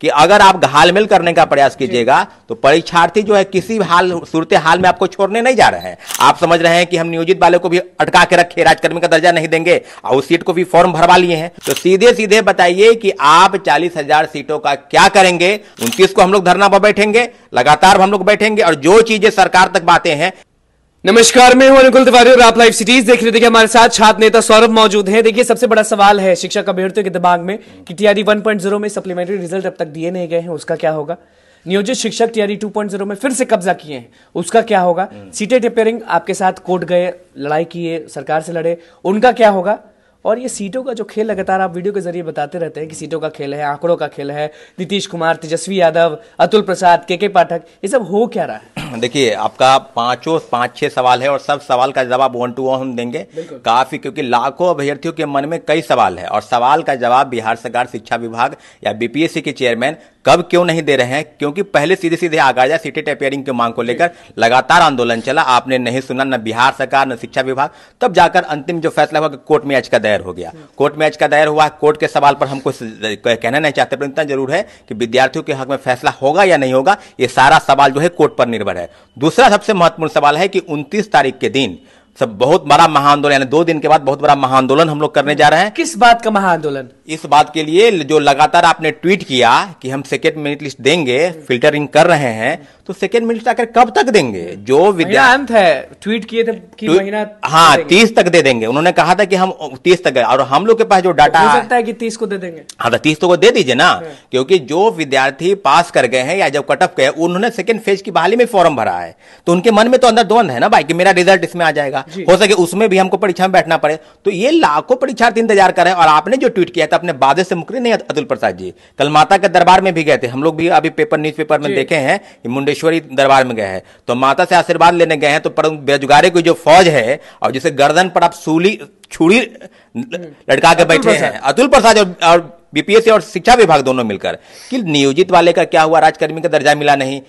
कि अगर आप घालमेल करने का प्रयास कीजिएगा तो परीक्षार्थी जो है किसी हाल सूरत हाल में आपको छोड़ने नहीं जा रहे हैं आप समझ रहे हैं कि हम नियोजित वाले को भी अटका के रखे राजकर्मी का दर्जा नहीं देंगे और उस सीट को भी फॉर्म भरवा लिए हैं तो सीधे सीधे बताइए कि आप चालीस हजार सीटों का क्या करेंगे उनतीस को हम लोग धरना पर बैठेंगे लगातार हम लोग बैठेंगे और जो चीजें सरकार तक बातें हैं नमस्कार मैं हूं अनुकुल तिवारी और आप लाइव सिटीज देख रहे थे हमारे साथ छात्र नेता सौरभ मौजूद हैं देखिए सबसे बड़ा सवाल है शिक्षक अभ्यर्थियों के दिमाग में कि टीआरई 1.0 में सप्लीमेंट्री रिजल्ट अब तक दिए नहीं गए हैं उसका क्या होगा नियोजित शिक्षक टीआरई 2.0 में फिर से कब्जा किए हैं उसका क्या होगा हम्म। सीटेट अपेयरिंग आपके साथ कोर्ट गए लड़ाई किए सरकार से लड़े उनका क्या होगा और ये सीटों का जो खेल लगातार आप वीडियो के जरिए बताते रहते हैं कि सीटों का खेल है आंकड़ों का खेल है नीतीश कुमार तेजस्वी यादव अतुल प्रसाद के के पाठक ये सब हो क्या रहा है देखिए आपका पांचों पांच छह सवाल है और सब सवाल का जवाब वन टू वन हम देंगे काफी क्योंकि लाखों अभ्यर्थियों के मन में कई सवाल है और सवाल का जवाब बिहार सरकार शिक्षा विभाग या बीपीएससी के चेयरमैन कब क्यों नहीं दे रहे हैं क्योंकि पहले सीधे सीधे आगाजा सीटेट अपेयरिंग की मांग को लेकर लगातार आंदोलन चला आपने नहीं सुना न बिहार सरकार न शिक्षा विभाग तब जाकर अंतिम जो फैसला हुआ कोर्ट में का दायर हो गया कोर्ट में का दायर हुआ कोर्ट के सवाल पर हमको कहना नहीं चाहते पर इतना जरूर है कि विद्यार्थियों के हक में फैसला होगा या नहीं होगा ये सारा सवाल जो है कोर्ट पर निर्भर है है दूसरा सबसे महत्वपूर्ण सवाल है कि 29 तारीख के दिन सब बहुत बड़ा महाआंदोलन यानी दो दिन के बाद बहुत बड़ा महाआंदोलन हम लोग करने जा रहे हैं किस बात का महाआंदोलन इस बात के लिए जो लगातार आपने ट्वीट किया कि हम सेकेंड मिनट लिस्ट देंगे फिल्टरिंग कर रहे हैं तो सेकेंड मिनट लिस्ट आकर कब तक देंगे जो विद्यांत है ट्वीट किए थे कि महीना हाँ तीस तक दे देंगे उन्होंने कहा था कि हम तीस तक और हम लोग के पास जो डाटा हो सकता है कि तीस को दे देंगे हाँ तो तीस को तो दे दीजिए ना हाँ। क्योंकि जो विद्यार्थी पास कर गए हैं या जब कटअप गए उन्होंने सेकेंड फेज की बहाली में फॉर्म भरा है तो उनके मन में तो अंदर द्वंद है ना भाई कि मेरा रिजल्ट इसमें आ जाएगा हो सके उसमें भी हमको परीक्षा में बैठना पड़े तो ये लाखों परीक्षार्थी इंतजार कर रहे हैं और आपने जो ट्वीट किया था अपने बाधे से मुकरे नहीं अतुल प्रसाद जी कल माता के दरबार में भी गए थे हम लोग भी अभी पेपर न्यूज पेपर में देखे हैं कि मुंडेश्वरी दरबार में गए हैं तो माता से आशीर्वाद लेने गए हैं तो बेरोजगारी की जो फौज है और जिसे गर्दन पर आप सूली छुड़ी लटका के बैठे हैं अतुल प्रसाद और बीपीएससी और शिक्षा विभाग दोनों मिलकर कि नियोजित वाले का क्या हुआ राजकर्मी का दर्जा मिला नहीं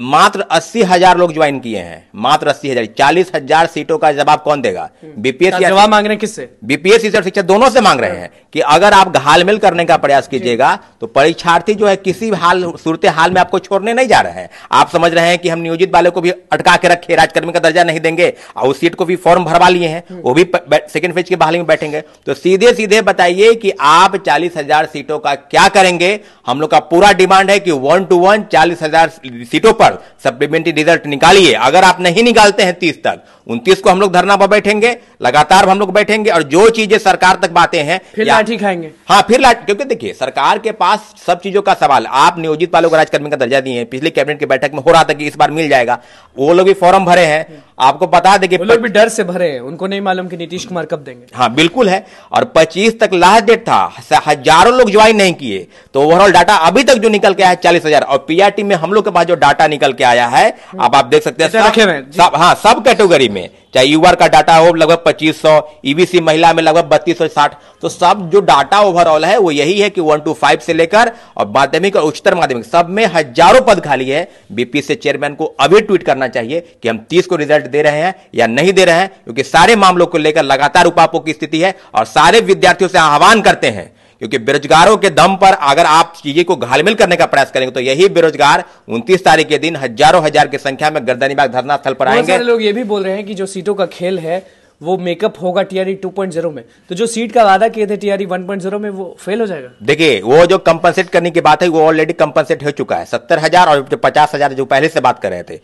मात्र अस्सी हजार लोग ज्वाइन किए हैं मात्र अस्सी हजार चालीस हजार सीटों का जवाब कौन देगा बीपीएससी हम्म। जवाब मांग रहे हैं किससे बीपीएससी और शिक्षा दोनों से मांग रहे हैं कि अगर आप घालमेल करने का प्रयास कीजिएगा तो परीक्षार्थी जो है किसी हाल सूरत हाल में आपको छोड़ने नहीं जा रहे हैं आप समझ रहे हैं कि हम नियोजित वाले को भी अटका के रखे राजकर्मी का दर्जा नहीं देंगे और उस सीट को भी फॉर्म भरवा लिए हैं वो भी सेकेंड फेज की बहाली में बैठेंगे तो सीधे सीधे बताइए कि आप चालीस हजार सीटों का क्या करेंगे हम लोग का पूरा डिमांड है कि वन टू वन चालीस हजार सीटों पर सप्लीमेंट्री रिजल्ट निकालिए अगर आप नहीं निकालते हैं तीस तक उनतीस को हम लोग धरना पर बैठेंगे लगातार हम लोग बैठेंगे और जो चीजें सरकार तक बातें हैं फिर लाठी खाएंगे हाँ फिर लाठी क्योंकि देखिए सरकार के पास सब चीजों का सवाल आप नियोजित वालों को राजकर्मी का दर्जा दिए पिछले कैबिनेट की बैठक में हो रहा था कि इस बार मिल जाएगा वो लोग भी फॉर्म भरे हैं आपको बता दें कि लोग भी डर से भरे हैं उनको नहीं मालूम कि नीतीश कुमार कब देंगे हाँ बिल्कुल है और 25 तक लास्ट डेट था हजारों लोग ज्वाइन नहीं किए तो ओवरऑल डाटा अभी तक जो निकल के आया है चालीस हजार और पीआरटी में हम लोग के पास जो डाटा निकल के आया है अब हम्म। आप देख सकते हैं हाँ सब कैटेगरी में में चाहे यूआर का डाटा हो लगभग 2500 ईबीसी e महिला में लगभग 3260 तो सब जो डाटा ओवरऑल है वो यही है कि वन टू फाइव से लेकर और माध्यमिक और उच्चतर माध्यमिक सब में हजारों पद खाली है बीपी से चेयरमैन को अभी ट्वीट करना चाहिए कि हम तीस को रिजल्ट दे रहे हैं या नहीं दे रहे हैं क्योंकि सारे मामलों को लेकर लगातार उपापों की स्थिति है और सारे विद्यार्थियों से आह्वान करते हैं क्योंकि बेरोजगारों के दम पर अगर आप चीजें को घालमिल करने का प्रयास करेंगे तो यही बेरोजगार उनतीस तारीख के दिन हजारों हजार की संख्या में बाग धरना स्थल पर आएंगे लोग ये भी बोल रहे हैं कि जो सीटों का खेल है वो मेकअप होगा टीआरई 2.0 e में तो जो सीट का वादा किए थे टीआरई 1.0 e में वो फेल हो जाएगा देखिए वो जो कंपनसेट करने की बात है वो ऑलरेडी कंपनसेट हो चुका है सत्तर हजार और पचास हजार जो पहले से बात कर रहे थे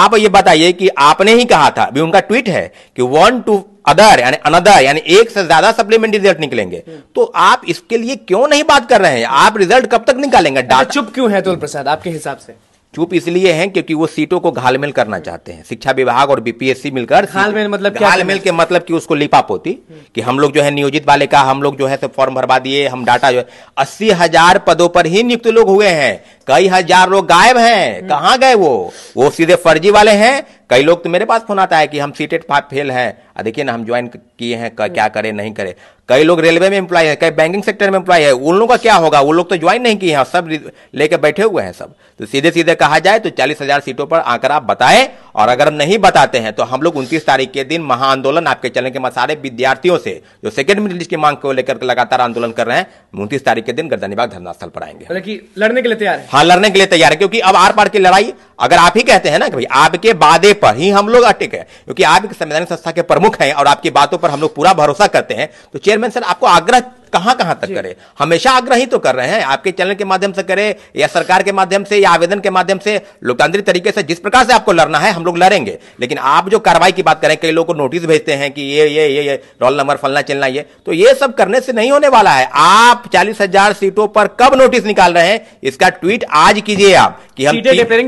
आप ये बताइए कि आपने ही कहा था अभी उनका ट्वीट है कि वन टू अदर यानी अनदर यानी एक से ज्यादा सप्लीमेंट्री रिजल्ट निकलेंगे हम्म। तो आप इसके लिए क्यों नहीं बात कर रहे हैं आप रिजल्ट कब तक निकालेंगे डाटा अच्छा, चुप क्यों है अतुल प्रसाद आपके हिसाब से चुप इसलिए हैं क्योंकि वो सीटों को घालमेल करना चाहते हैं शिक्षा विभाग और बीपीएससी मिलकर घालमेल मतलब घालमेल के मतलब कि उसको लिपा पोती हम्म। कि हम लोग जो है नियोजित वाले का हम लोग जो है सब फॉर्म भरवा दिए हम डाटा जो है अस्सी हजार पदों पर ही नियुक्त लोग हुए हैं कई हजार लोग गायब हैं हम्म। कहाँ गए वो वो सीधे फर्जी वाले हैं कई लोग तो मेरे पास फोन आता है कि हम सीटेट फेल हैं देखिए ना हम ज्वाइन किए हैं क्या करें नहीं करें कई लोग रेलवे में एम्प्लॉय है कई बैंकिंग सेक्टर में एम्प्लॉय है उन लोगों का क्या होगा वो लोग तो ज्वाइन नहीं किए हैं सब लेके बैठे हुए हैं सब तो सीधे सीधे कहा जाए तो चालीस हजार सीटों पर आकर आप बताएं और अगर नहीं बताते हैं तो हम लोग उनतीस तारीख के दिन महा आंदोलन आपके चलने के सारे विद्यार्थियों से जो सेकेंड मिडिल की मांग को लेकर लगातार आंदोलन कर रहे हैं उनतीस तारीख के दिन गर्दनीबाग धरना स्थल पर आएंगे मतलब लड़ने के लिए तैयार हाँ लड़ने के लिए तैयार है क्योंकि अब आर पार की लड़ाई अगर आप ही कहते हैं ना कि भाई आपके वादे पर ही हम लोग अटक है क्योंकि आप संवैधानिक संस्था के प्रमुख हैं और आपकी बातों पर हम लोग पूरा भरोसा करते हैं तो चेयरमैन सर आपको आग्रह कहां कहां तक करें हमेशा आग्रह ही तो कर रहे हैं आपके चैनल के माध्यम से करें या सरकार के माध्यम से या आवेदन के माध्यम से लोकतांत्रिक तरीके से जिस प्रकार से आपको लड़ना है हम लोग लड़ेंगे लेकिन आप जो कार्रवाई की बात करें कई लोग को नोटिस भेजते हैं कि ये ये ये ये रोल नंबर फलना चलना ये तो ये सब करने से नहीं होने वाला है आप चालीस सीटों पर कब नोटिस निकाल रहे हैं इसका ट्वीट आज कीजिए आप कि हम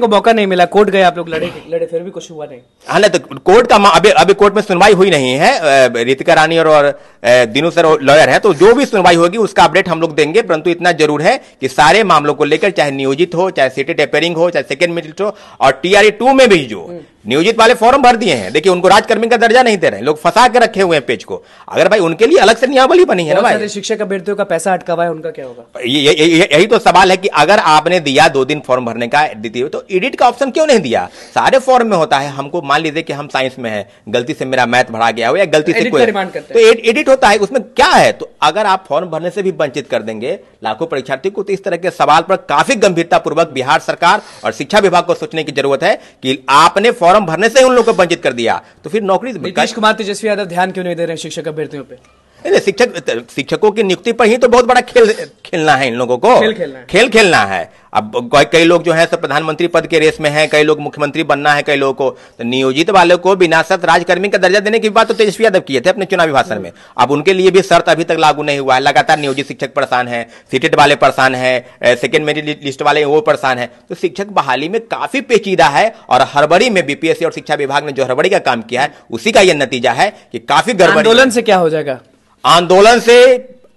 को मौका नहीं मिला कोर्ट गए आप लोग लड़े लड़े फिर भी कुछ हुआ नहीं हाँ ना तो कोर्ट का अभी अभी कोर्ट में सुनवाई हुई नहीं है रितिका रानी और, और दिनू सर लॉयर है तो जो भी सुनवाई होगी उसका अपडेट हम लोग देंगे परंतु इतना जरूर है कि सारे मामलों को लेकर चाहे नियोजित हो चाहे सीटेट अपेयरिंग हो चाहे सेकेंड मिनिस्टर हो और टीआरए टू e में भी जो हम्म। नियोजित वाले फॉर्म भर दिए हैं देखिए उनको राजकर्मी का दर्जा नहीं दे रहे हैं लोग फंसा के रखे हुए हैं पेज को अगर भाई उनके लिए अलग से नियमावली बनी है ना भाई शिक्षक अभ्यर्थियों का पैसा अटका हुआ है उनका क्या होगा यही तो सवाल है कि अगर आपने दिया दो दिन फॉर्म भरने का दी तो एडिट का ऑप्शन क्यों नहीं दिया सारे फॉर्म में होता है हमको मान लीजिए कि हम साइंस में है गलती से मेरा मैथ भरा गया हो या गलती से कोई तो एडिट होता है उसमें क्या है तो अगर आप फॉर्म भरने से भी वंचित कर देंगे लाखों परीक्षार्थियों को तो इस तरह के सवाल पर काफी गंभीरतापूर्वक बिहार सरकार और शिक्षा विभाग को सोचने की जरूरत है कि आपने फॉर्म फॉर्म भरने से उन लोगों को वंचित कर दिया तो फिर नौकरी तो नीतीश कुमार तेजस्वी यादव ध्यान क्यों नहीं दे रहे शिक्षक अभ्यर्थियों पर शिक्षक शिक्षकों की नियुक्ति पर ही तो बहुत बड़ा खेल खेलना है इन लोगों को खेल खेलना है खेल खेलना है अब कई लोग जो है सब प्रधानमंत्री पद के रेस में हैं कई लोग मुख्यमंत्री बनना है कई लोगों को तो नियोजित वालों को बिना शर्त राजकर्मी का दर्जा देने की बात तो तेजस्वी यादव किए थे अपने चुनावी भाषण में हम्म। अब उनके लिए भी शर्त अभी तक लागू नहीं हुआ है लगातार नियोजित शिक्षक परेशान है सीटेट वाले परेशान है सेकेंड मेरिट लिस्ट वाले वो परेशान है तो शिक्षक बहाली में काफी पेचीदा है और हड़बड़ी में बीपीएससी और शिक्षा विभाग ने जो हड़बड़ी का काम किया है उसी का यह नतीजा है कि काफी गड़बड़ी आंदोलन से क्या हो जाएगा आंदोलन से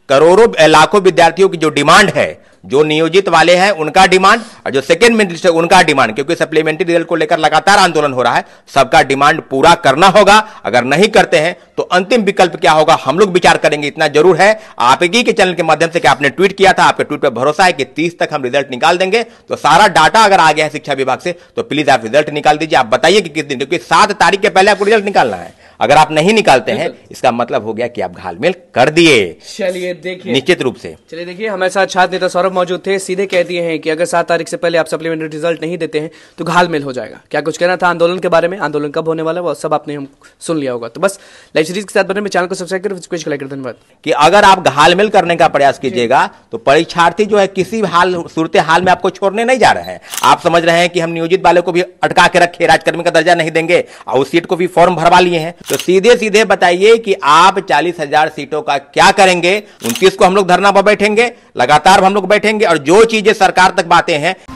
करोड़ों लाखों विद्यार्थियों की जो डिमांड है जो नियोजित वाले हैं उनका डिमांड और जो सेकेंड मिनिस्टर है उनका डिमांड क्योंकि सप्लीमेंट्री रिजल्ट को लेकर लगातार आंदोलन हो रहा है सबका डिमांड पूरा करना होगा अगर नहीं करते हैं तो अंतिम विकल्प क्या होगा हम लोग विचार करेंगे इतना जरूर है आप एक ही के चैनल के माध्यम से आपने ट्वीट किया था आपके ट्वीट पर भरोसा है कि तीस तक हम रिजल्ट निकाल देंगे तो सारा डाटा अगर आ गया है शिक्षा विभाग से तो प्लीज आप रिजल्ट निकाल दीजिए आप बताइए कि किस दिन क्योंकि सात तारीख के पहले आपको रिजल्ट निकालना है अगर आप नहीं निकालते हैं इसका मतलब हो गया कि आप घालमेल कर दिए चलिए देखिए निश्चित रूप से चलिए देखिए हमारे साथ छात्र नेता सौरभ साहब मौजूद थे सीधे कह दिए हैं कि अगर सात तारीख से पहले आप सप्लीमेंट्री रिजल्ट नहीं देते हैं तो घालमेल हो जाएगा क्या कुछ कहना था आंदोलन के बारे में आंदोलन कब होने वाला है वो सब आपने हम सुन लिया होगा तो बस लाइव सीरीज के साथ बने में चैनल को सब्सक्राइब कर धन्यवाद कि अगर आप घालमेल करने का प्रयास कीजिएगा तो परीक्षार्थी जो है किसी हाल सूरत हाल में आपको छोड़ने नहीं जा रहे हैं आप समझ रहे हैं कि हम नियोजित वाले को भी अटका के रखे राजकर्मी का दर्जा नहीं देंगे और उस सीट को भी फॉर्म भरवा लिए हैं तो सीधे सीधे बताइए कि आप चालीस हजार सीटों का क्या करेंगे उनतीस को हम लोग धरना पर बैठेंगे लगातार हम लोग बैठे बैठेंगे और जो चीजें सरकार तक बातें हैं